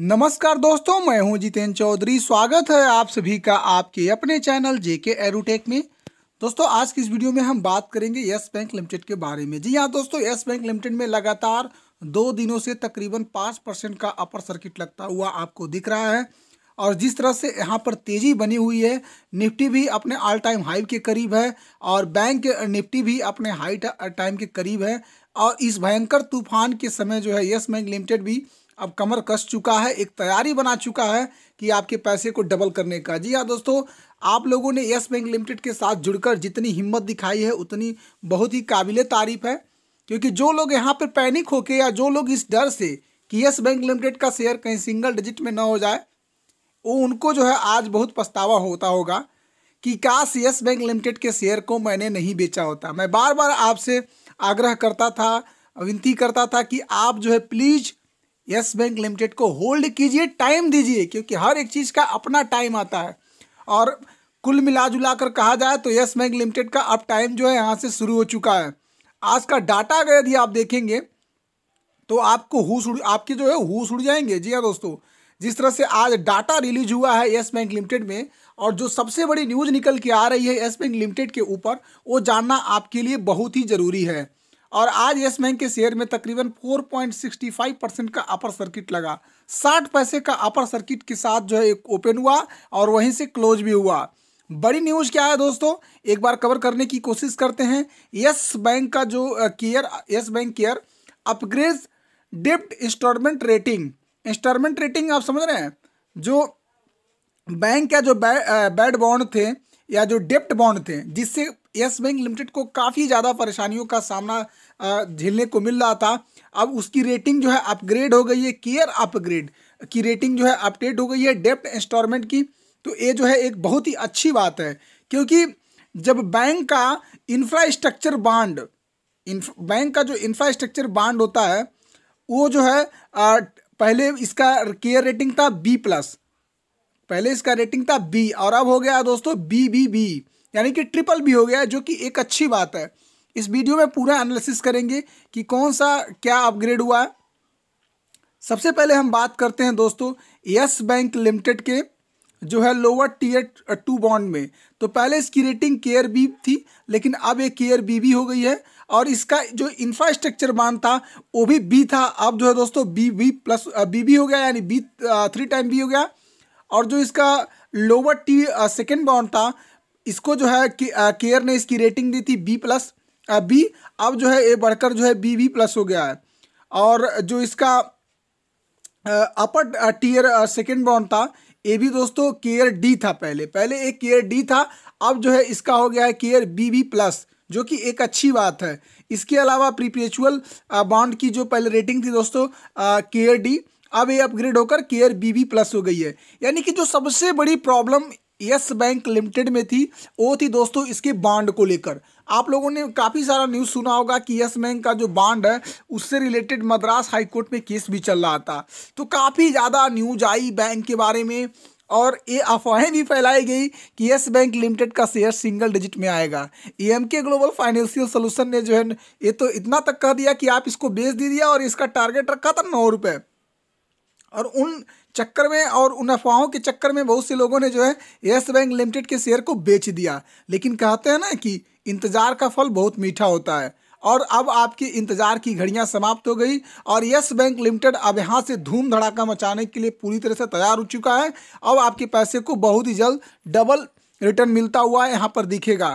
नमस्कार दोस्तों मैं हूं जितेंद्र चौधरी स्वागत है आप सभी का आपके अपने चैनल जेके एरोटेक में दोस्तों आज की इस वीडियो में हम बात करेंगे यस बैंक लिमिटेड के बारे में जी हाँ दोस्तों यस बैंक लिमिटेड में लगातार दो दिनों से तकरीबन पाँच परसेंट का अपर सर्किट लगता हुआ आपको दिख रहा है और जिस तरह से यहाँ पर तेज़ी बनी हुई है निफ्टी भी अपने ऑल टाइम हाई के करीब है और बैंक निफ्टी भी अपने हाई टाइम के करीब है और इस भयंकर तूफान के समय जो है यस बैंक लिमिटेड भी अब कमर कस चुका है एक तैयारी बना चुका है कि आपके पैसे को डबल करने का जी हाँ दोस्तों आप लोगों ने यस बैंक लिमिटेड के साथ जुड़कर जितनी हिम्मत दिखाई है उतनी बहुत ही काबिल तारीफ है क्योंकि जो लोग यहाँ पर पैनिक होके या जो लोग इस डर से कि यस बैंक लिमिटेड का शेयर कहीं सिंगल डिजिट में ना हो जाए वो उनको जो है आज बहुत पछतावा होता होगा कि काश यस बैंक लिमिटेड के शेयर को मैंने नहीं बेचा होता मैं बार बार आपसे आग्रह करता था विनती करता था कि आप जो है प्लीज़ यस बैंक लिमिटेड को होल्ड कीजिए टाइम दीजिए क्योंकि हर एक चीज़ का अपना टाइम आता है और कुल मिला जुला कर कहा जाए तो यस बैंक लिमिटेड का अब टाइम जो है यहाँ से शुरू हो चुका है आज का डाटा अगर यदि आप देखेंगे तो आपको हु उड़ आपके जो है हुस उड़ जाएंगे जी हाँ दोस्तों जिस तरह से आज डाटा रिलीज हुआ है येस बैंक लिमिटेड में और जो सबसे बड़ी न्यूज़ निकल के आ रही है येस बैंक लिमिटेड के ऊपर वो जानना आपके लिए बहुत ही ज़रूरी है और आज यस बैंक के शेयर में तकरीबन 4.65 परसेंट का अपर सर्किट लगा साठ पैसे का अपर सर्किट के साथ जो है ओपन हुआ और वहीं से क्लोज भी हुआ बड़ी न्यूज़ क्या है दोस्तों एक बार कवर करने की कोशिश करते हैं यस बैंक का जो CARE Yes Bank CARE upgrade डेप्ट इंस्टॉलमेंट रेटिंग इंस्टॉलमेंट रेटिंग आप समझ रहे हैं जो बैंक का जो बैड बॉन्ड थे या जो डेप्ट बॉन्ड थे जिससे यस बैंक लिमिटेड को काफ़ी ज़्यादा परेशानियों का सामना झेलने को मिल रहा था अब उसकी रेटिंग जो है अपग्रेड हो गई है केयर अपग्रेड की रेटिंग जो है अपडेट हो गई है डेप्ट इंस्टॉलमेंट की तो ये जो है एक बहुत ही अच्छी बात है क्योंकि जब बैंक का इंफ्रास्ट्रक्चर बांड बैंक का जो इंफ्रास्ट्रक्चर बांड होता है वो जो है आ, पहले इसका केयर रेटिंग था बी प्लस पहले इसका रेटिंग था बी और अब हो गया दोस्तों बी बी बी यानी कि ट्रिपल भी हो गया जो कि एक अच्छी बात है इस वीडियो में पूरा एनालिसिस करेंगे कि कौन सा क्या अपग्रेड हुआ है सबसे पहले हम बात करते हैं दोस्तों यस बैंक लिमिटेड के जो है लोअर टीयर टू बॉन्ड में तो पहले इसकी रेटिंग केयर बी थी लेकिन अब ये केयर बी भी हो गई है और इसका जो इंफ्रास्ट्रक्चर बॉन्ड था वो भी बी था अब जो है दोस्तों B B plus B B हो गया यानी बी थ्री टाइम बी हो गया और जो इसका लोअर टी सेकेंड बॉन्ड था इसको जो है कि केयर ने इसकी रेटिंग दी थी बी प्लस बी अब जो है ये बढ़कर जो है बी बी प्लस हो गया है और जो इसका अपर टीयर सेकेंड बॉन्ड था ये भी दोस्तों केयर डी था पहले पहले एक केयर डी था अब जो है इसका हो गया है केयर बी बी प्लस जो कि एक अच्छी बात है इसके अलावा प्रीपेचुअल बॉन्ड की जो पहले रेटिंग थी दोस्तों केयर डी अब ये अपग्रेड होकर केयर बी बी प्लस हो गई है यानी कि जो सबसे बड़ी प्रॉब्लम यस बैंक लिमिटेड में थी वो थी दोस्तों इसके बांड को लेकर आप लोगों ने काफ़ी सारा न्यूज़ सुना होगा कि यस बैंक का जो बांड है उससे रिलेटेड मद्रास हाईकोर्ट में केस भी चल रहा था तो काफ़ी ज़्यादा न्यूज आई बैंक के बारे में और ये अफवाहें भी फैलाई गई कि येस बैंक लिमिटेड का शेयर सिंगल डिजिट में आएगा ई के ग्लोबल फाइनेंशियल सोल्यूशन ने जो है ये तो इतना तक कह दिया कि आप इसको बेच दीजिए और इसका टारगेट रखा था नौ रुपये और उन चक्कर में और उन अफवाहों के चक्कर में बहुत से लोगों ने जो है येस बैंक लिमिटेड के शेयर को बेच दिया लेकिन कहते हैं ना कि इंतज़ार का फल बहुत मीठा होता है और अब आपकी इंतजार की घड़ियां समाप्त हो गई और यस बैंक लिमिटेड अब यहाँ से धूम धड़ाका मचाने के लिए पूरी तरह से तैयार हो चुका है अब आपके पैसे को बहुत ही जल्द डबल रिटर्न मिलता हुआ है यहाँ पर दिखेगा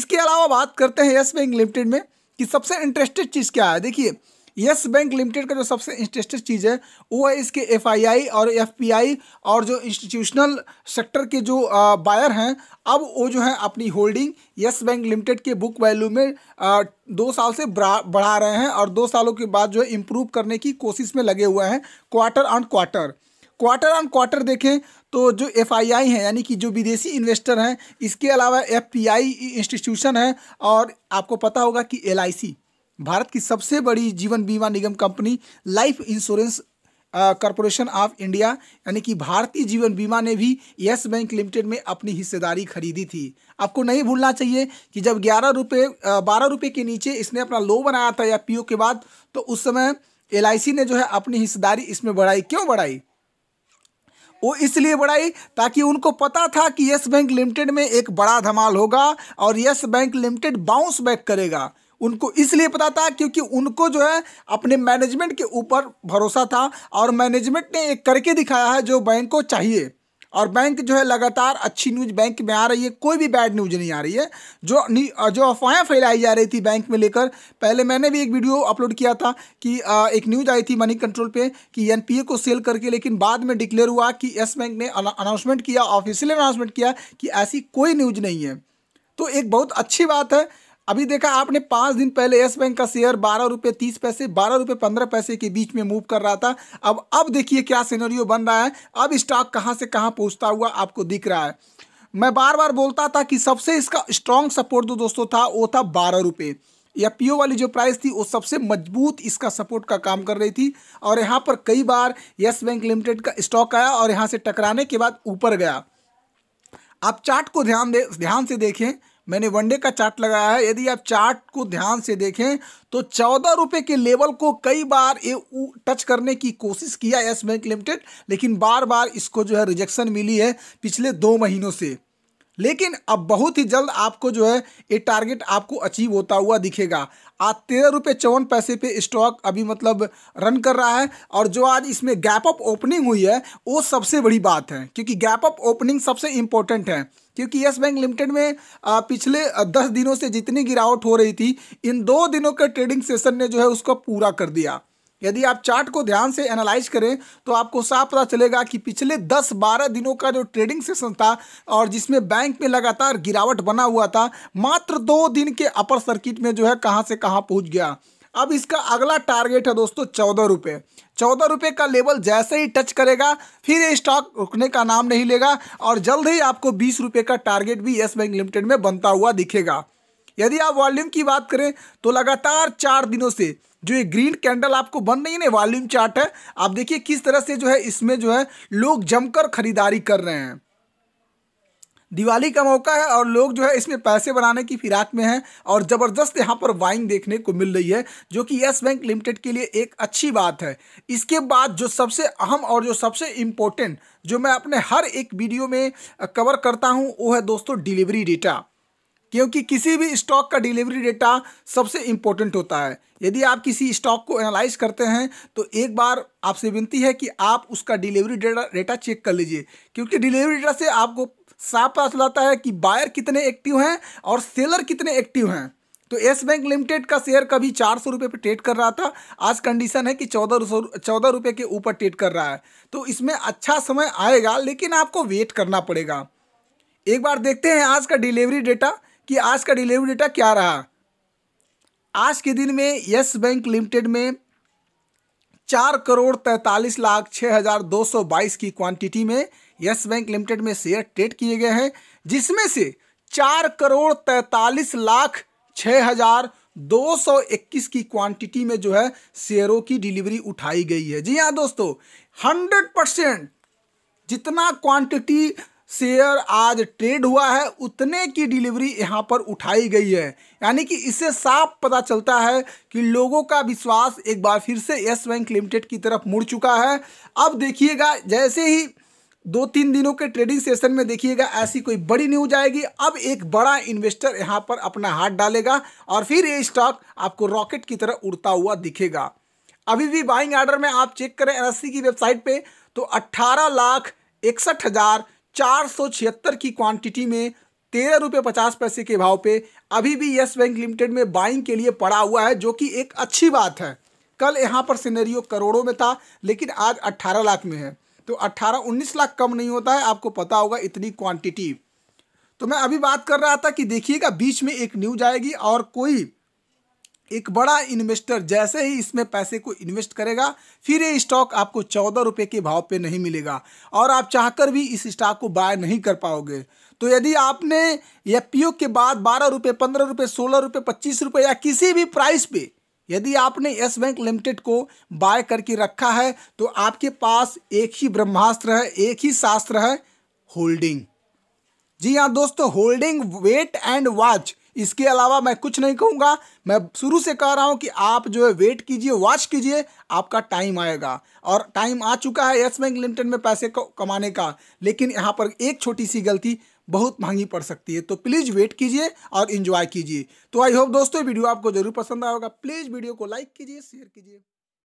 इसके अलावा बात करते हैं यस बैंक लिमिटेड में कि सबसे इंटरेस्टेड चीज़ क्या है देखिए यस बैंक लिमिटेड का जो सबसे इंटरेस्टेड चीज़ है वो है इसके एफ और एफ और जो इंस्टीट्यूशनल सेक्टर के जो बायर हैं अब वो जो है अपनी होल्डिंग यस बैंक लिमिटेड के बुक वैल्यू में दो साल से बढ़ा रहे हैं और दो सालों के बाद जो है इम्प्रूव करने की कोशिश में लगे हुए हैं quarter on quarter quarter on quarter देखें तो जो एफ आई आई है यानी कि जो विदेशी इन्वेस्टर हैं इसके अलावा एफ पी आई इंस्टीट्यूशन है और आपको पता होगा कि एल आई सी भारत की सबसे बड़ी जीवन बीमा निगम company life insurance corporation of India यानी कि भारतीय जीवन बीमा ने भी यस बैंक लिमिटेड में अपनी हिस्सेदारी खरीदी थी आपको नहीं भूलना चाहिए कि जब ग्यारह रुपये बारह रुपये के नीचे इसने अपना लो बनाया था या पीओ के बाद तो उस समय एल ने जो है अपनी हिस्सेदारी इसमें बढ़ाई क्यों बढ़ाई वो इसलिए बढ़ाई ताकि उनको पता था कि यस बैंक लिमिटेड में एक बड़ा धमाल होगा और Yes Bank Limited bounce back करेगा उनको इसलिए पता था क्योंकि उनको जो है अपने मैनेजमेंट के ऊपर भरोसा था और मैनेजमेंट ने एक करके दिखाया है जो बैंक को चाहिए और बैंक जो है लगातार अच्छी न्यूज बैंक में आ रही है कोई भी बैड न्यूज नहीं आ रही है जो जो अफवाहें फैलाई जा रही थी बैंक में लेकर पहले मैंने भी एक वीडियो अपलोड किया था कि एक न्यूज आई थी मनी कंट्रोल पे कि एनपीए को सेल करके लेकिन बाद में डिक्लेयर हुआ कि येस बैंक ने अनाउंसमेंट किया ऑफिशियल अनाउंसमेंट किया कि ऐसी कोई न्यूज नहीं है तो एक बहुत अच्छी बात है अभी देखा आपने पाँच दिन पहले येस बैंक का शेयर बारह रुपये तीस पैसे बारह रुपये पंद्रह पैसे के बीच में मूव कर रहा था अब अब देखिए क्या सिनेरियो बन रहा है अब स्टॉक कहाँ से कहाँ पहुँचता हुआ आपको दिख रहा है मैं बार बार बोलता था कि सबसे इसका स्ट्रॉन्ग सपोर्ट जो दोस्तों था वो था बारह रुपये या पीओ वाली जो प्राइस थी वो सबसे मजबूत इसका सपोर्ट का काम कर रही थी और यहाँ पर कई बार यस बैंक लिमिटेड का स्टॉक आया और यहाँ से टकराने के बाद ऊपर गया आप चार्ट को ध्यान दे ध्यान से देखें मैंने वनडे का चार्ट लगाया है यदि आप चार्ट को ध्यान से देखें तो चौदह रुपये के लेवल को कई बार ये टच करने की कोशिश किया येस बैंक लिमिटेड लेकिन बार बार इसको जो है रिजेक्शन मिली है पिछले दो महीनों से लेकिन अब बहुत ही जल्द आपको जो है ये टारगेट आपको अचीव होता हुआ दिखेगा आज तेरह रुपये चौवन पैसे पे स्टॉक अभी मतलब रन कर रहा है और जो आज इसमें गैप अप ओपनिंग हुई है वो सबसे बड़ी बात है क्योंकि गैप अप ओपनिंग सबसे इम्पोर्टेंट है क्योंकि येस बैंक लिमिटेड में पिछले दस दिनों से जितनी गिरावट हो रही थी इन दो दिनों के ट्रेडिंग सेशन ने जो है उसको पूरा कर दिया यदि आप चार्ट को ध्यान से एनालाइज करें तो आपको साफ पता चलेगा कि पिछले 10-12 दिनों का जो ट्रेडिंग सेशन था और जिसमें बैंक में लगातार गिरावट बना हुआ था मात्र दो दिन के अपर सर्किट में जो है कहां से कहां पहुंच गया अब इसका अगला टारगेट है दोस्तों चौदह रुपये चौदह रुपये का लेवल जैसे ही टच करेगा फिर ये स्टॉक रुकने का नाम नहीं लेगा और जल्द ही आपको बीस रुपये का टारगेट भी येस बैंक लिमिटेड में बनता हुआ दिखेगा यदि आप वॉल्यूम की बात करें तो लगातार चार दिनों से जो ये ग्रीन कैंडल आपको बन रही है ना वॉल्यूम चार्ट है आप देखिए किस तरह से जो है इसमें जो है लोग जमकर खरीदारी कर रहे हैं दिवाली का मौका है और लोग जो है इसमें पैसे बनाने की फिराक में हैं और ज़बरदस्त यहाँ पर वाइंग देखने को मिल रही है जो कि येस बैंक लिमिटेड के लिए एक अच्छी बात है इसके बाद जो सबसे अहम और जो सबसे इम्पोर्टेंट जो मैं अपने हर एक वीडियो में कवर करता हूँ वो है दोस्तों डिलीवरी डेटा क्योंकि किसी भी स्टॉक का डिलीवरी डेटा सबसे इम्पोर्टेंट होता है यदि आप किसी स्टॉक को एनालाइज करते हैं तो एक बार आपसे विनती है कि आप उसका डिलीवरी डेटा डेटा चेक कर लीजिए क्योंकि डिलीवरी डेटा से आपको साफ पता चलाता है कि बायर कितने एक्टिव हैं और सेलर कितने एक्टिव हैं तो येस बैंक लिमिटेड का शेयर कभी चार सौ रुपये पर ट्रेड कर रहा था आज कंडीशन है कि चौदह सौ चौदह रुपये के ऊपर ट्रेड कर रहा है तो इसमें अच्छा समय आएगा लेकिन आपको वेट करना पड़ेगा एक बार देखते हैं आज का डिलीवरी डेटा कि आज का डिलीवरी डेटा क्या रहा आज के दिन में यस बैंक लिमिटेड में चार करोड़ तैंतालीस लाख छः हज़ार दो सौ बाईस की क्वांटिटी में यस बैंक लिमिटेड में शेयर ट्रेड किए गए हैं जिसमें से चार करोड़ तैंतालीस लाख छः हज़ार दो सौ इक्कीस की क्वांटिटी में जो है शेयरों की डिलीवरी उठाई गई है जी हाँ दोस्तों हंड्रेड परसेंट जितना क्वांटिटी शेयर आज ट्रेड हुआ है उतने की डिलीवरी यहाँ पर उठाई गई है यानी कि इससे साफ पता चलता है कि लोगों का विश्वास एक बार फिर से येस बैंक लिमिटेड की तरफ मुड़ चुका है अब देखिएगा जैसे ही दो तीन दिनों के ट्रेडिंग सेशन में देखिएगा ऐसी कोई बड़ी न्यूज आएगी अब एक बड़ा इन्वेस्टर यहाँ पर अपना हाथ डालेगा और फिर ये स्टॉक आपको रॉकेट की तरह उड़ता हुआ दिखेगा अभी भी बाइंग ऑर्डर में आप चेक करें एन की वेबसाइट पे तो अट्ठारह लाख इकसठ हज़ार चार की क्वांटिटी में तेरह रुपये पचास पैसे के भाव पे अभी भी येस बैंक लिमिटेड में बाइंग के लिए पड़ा हुआ है जो कि एक अच्छी बात है कल यहाँ पर सिनेरियो करोड़ों में था लेकिन आज 18 लाख में है तो 18-19 लाख कम नहीं होता है आपको पता होगा इतनी क्वांटिटी तो मैं अभी बात कर रहा था कि देखिएगा बीच में एक न्यूज आएगी और कोई एक बड़ा इन्वेस्टर जैसे ही इसमें पैसे को इन्वेस्ट करेगा फिर ये स्टॉक आपको चौदह रुपये के भाव पे नहीं मिलेगा और आप चाहकर भी इस स्टॉक को बाय नहीं कर पाओगे तो यदि आपने एफपीओ के बाद बारह रुपये पंद्रह रुपये सोलह रुपये पच्चीस रुपये या किसी भी प्राइस पे यदि आपने यस बैंक लिमिटेड को बाय करके रखा है तो आपके पास एक ही ब्रह्मास्त्र है एक ही शास्त्र है होल्डिंग जी हाँ दोस्तों होल्डिंग वेट एंड वॉच इसके अलावा मैं कुछ नहीं कहूँगा मैं शुरू से कह रहा हूँ कि आप जो है वेट कीजिए वॉच कीजिए आपका टाइम आएगा और टाइम आ चुका है येस बैंक लिमिटेड में पैसे कमाने का लेकिन यहाँ पर एक छोटी सी गलती बहुत महंगी पड़ सकती है तो प्लीज़ वेट कीजिए और इन्जॉय कीजिए तो आई होप दोस्तों वीडियो आपको जरूर पसंद आएगा प्लीज़ वीडियो को लाइक कीजिए शेयर कीजिए